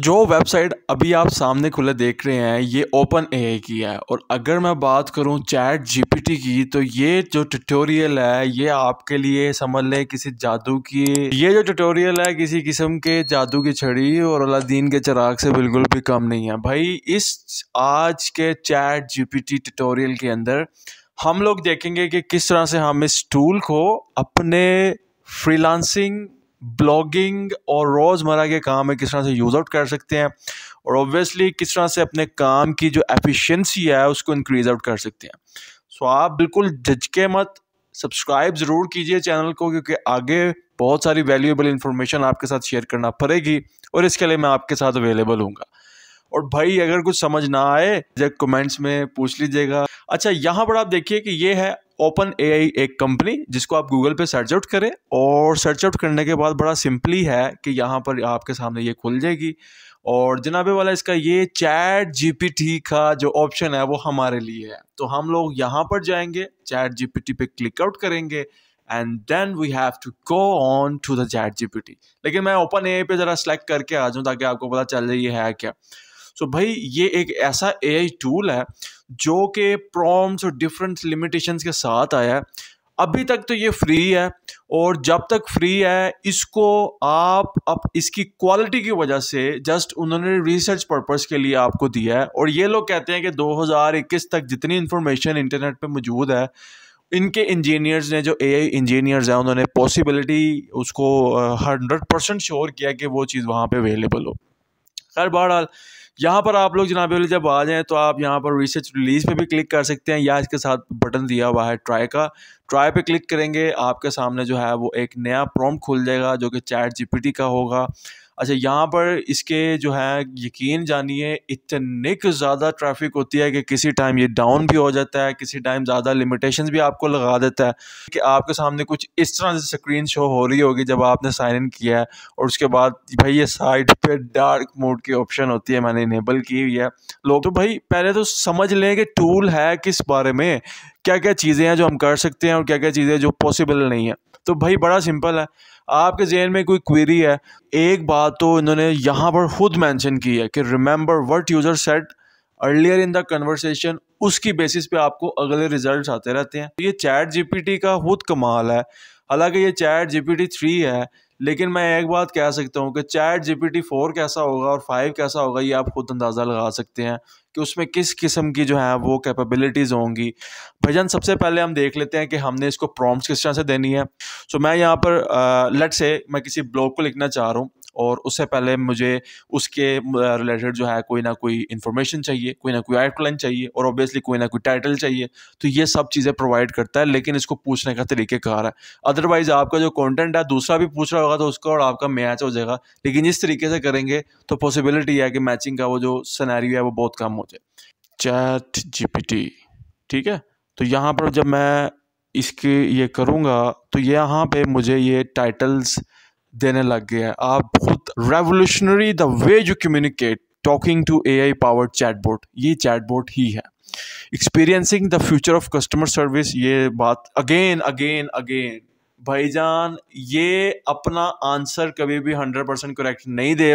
जो वेबसाइट अभी आप सामने खुले देख रहे हैं ये ओपन ए की है और अगर मैं बात करूं चैट जीपीटी की तो ये जो ट्यूटोरियल है ये आपके लिए समझ लें किसी जादू की ये जो ट्यूटोरियल है किसी किस्म के जादू की छड़ी और अलादीन के चिराग से बिल्कुल भी कम नहीं है भाई इस आज के चैट जीपीटी ट्यूटोरियल के अंदर हम लोग देखेंगे कि किस तरह से हम इस टूल को अपने फ्रीलांसिंग ब्लॉगिंग और रोज़मर्रा के काम में किस तरह से यूज़ आउट कर सकते हैं और ऑब्वियसली किस तरह से अपने काम की जो एफिशिएंसी है उसको इंक्रीज़ आउट कर सकते हैं सो आप बिल्कुल झचके मत सब्सक्राइब ज़रूर कीजिए चैनल को क्योंकि आगे बहुत सारी वैल्यूएबल इन्फॉर्मेशन आपके साथ शेयर करना पड़ेगी और इसके लिए मैं आपके साथ अवेलेबल हूँगा और भाई अगर कुछ समझ ना आए जब कमेंट्स में पूछ लीजिएगा अच्छा यहाँ पर आप देखिए कि ये है ओपन ए एक कंपनी जिसको आप गूगल पे सर्च आउट करें और सर्च आउट करने के बाद बड़ा सिंपली है कि यहाँ पर आपके सामने ये खुल जाएगी और जनाबे वाला इसका ये चैट जीपीटी का जो ऑप्शन है वो हमारे लिए है तो हम लोग यहाँ पर जाएंगे चैट जीपीटी पे क्लिक आउट करेंगे and then we have to go on to the chat GPT लेकिन मैं ओपन ए पे ज़रा सेलेक्ट करके आ जाऊँ ताकि आपको पता चल जाए ये है क्या सो भाई ये एक ऐसा ए टूल है जो कि प्रॉम्स और डिफरेंट लिमिटेशन के साथ आया है अभी तक तो ये फ्री है और जब तक फ्री है इसको आप अब इसकी क्वालिटी की वजह से जस्ट उन्होंने रिसर्च पर्पस के लिए आपको दिया है और ये लोग कहते हैं कि 2021 तक जितनी इन्फॉर्मेशन इंटरनेट पे मौजूद है इनके इंजीनियर्स ने जो एआई इंजीनियर्स हैं उन्होंने पॉसिबिलिटी उसको हंड्रेड परसेंट श्योर किया कि वो चीज़ वहाँ पर अवेलेबल हो खैर बहरहाल यहाँ पर आप लोग जनाब जब आ जाएँ तो आप यहाँ पर रिसर्च रिलीज पर भी क्लिक कर सकते हैं या इसके साथ बटन दिया हुआ है ट्राई का ट्राई पे क्लिक करेंगे आपके सामने जो है वो एक नया प्रॉम्प्ट खुल जाएगा जो कि चैट जीपीटी का होगा अच्छा यहाँ पर इसके जो है यकीन जानिए इतने ज़्यादा ट्रैफिक होती है कि किसी टाइम ये डाउन भी हो जाता है किसी टाइम ज़्यादा लिमिटेशंस भी आपको लगा देता है कि आपके सामने कुछ इस तरह से स्क्रीन शो हो रही होगी जब आपने साइन इन किया है और उसके बाद भाई ये साइड पे डार्क मोड की ऑप्शन होती है मैंने इनेबल की हुई है लोग तो भाई पहले तो समझ लें कि टूल है किस बारे में क्या क्या चीज़ें हैं जो हम कर सकते हैं और क्या क्या चीज़ें जो पॉसिबल नहीं है तो भाई बड़ा सिंपल है आपके जहन में कोई क्वेरी है एक बात तो इन्होंने यहाँ पर खुद मेंशन की है कि remember what user set earlier in the conversation उसकी बेसिस पे आपको अगले रिजल्ट्स आते रहते हैं ये चैट जीपीटी का खुद कमाल है हालांकि ये चैट जीपीटी थ्री है लेकिन मैं एक बात कह सकता हूँ कि चैट टी फोर कैसा होगा और फाइव कैसा होगा ये आप खुद अंदाज़ा लगा सकते हैं कि उसमें किस किस्म की जो है वो कैपेबिलिटीज़ होंगी भजन सबसे पहले हम देख लेते हैं कि हमने इसको प्रॉम्प्ट किस तरह से देनी है सो मैं यहाँ पर लट से मैं किसी ब्लॉग को लिखना चाह रहा हूँ और उससे पहले मुझे उसके रिलेटेड जो है कोई ना कोई इन्फॉर्मेशन चाहिए कोई ना कोई आउटलाइन चाहिए और ऑब्वियसली कोई ना कोई टाइटल चाहिए तो ये सब चीज़ें प्रोवाइड करता है लेकिन इसको पूछने का तरीक़ेकार है अदरवाइज़ आपका जो कॉन्टेंट है दूसरा भी पूछ रहा होगा तो उसका और आपका मैच हो जाएगा लेकिन इस तरीके से करेंगे तो पॉसिबिलिटी है कि मैचिंग का वो जो सनारी है वो बहुत कम हो जाए चैट जी ठीक है तो यहाँ पर जब मैं इसके ये करूँगा तो यहाँ पे मुझे ये टाइटल्स देने लग गया है आप revolutionary the way you communicate talking to A I powered board ये बोर्ड ही है experiencing the future of customer service ये बात अगेन अगेन अगेन भाईजान ये अपना आंसर कभी भी हंड्रेड परसेंट करेक्ट नहीं दे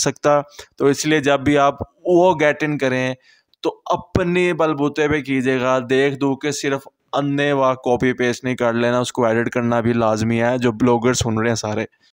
सकता तो इसलिए जब भी आप वो गेट इन करें तो अपने बलबूते पे कीजिएगा देख दू के सिर्फ अन्य व कॉपी पेस्ट नहीं कर लेना उसको एडिट करना भी लाजमी है जो ब्लॉगर सुन रहे हैं सारे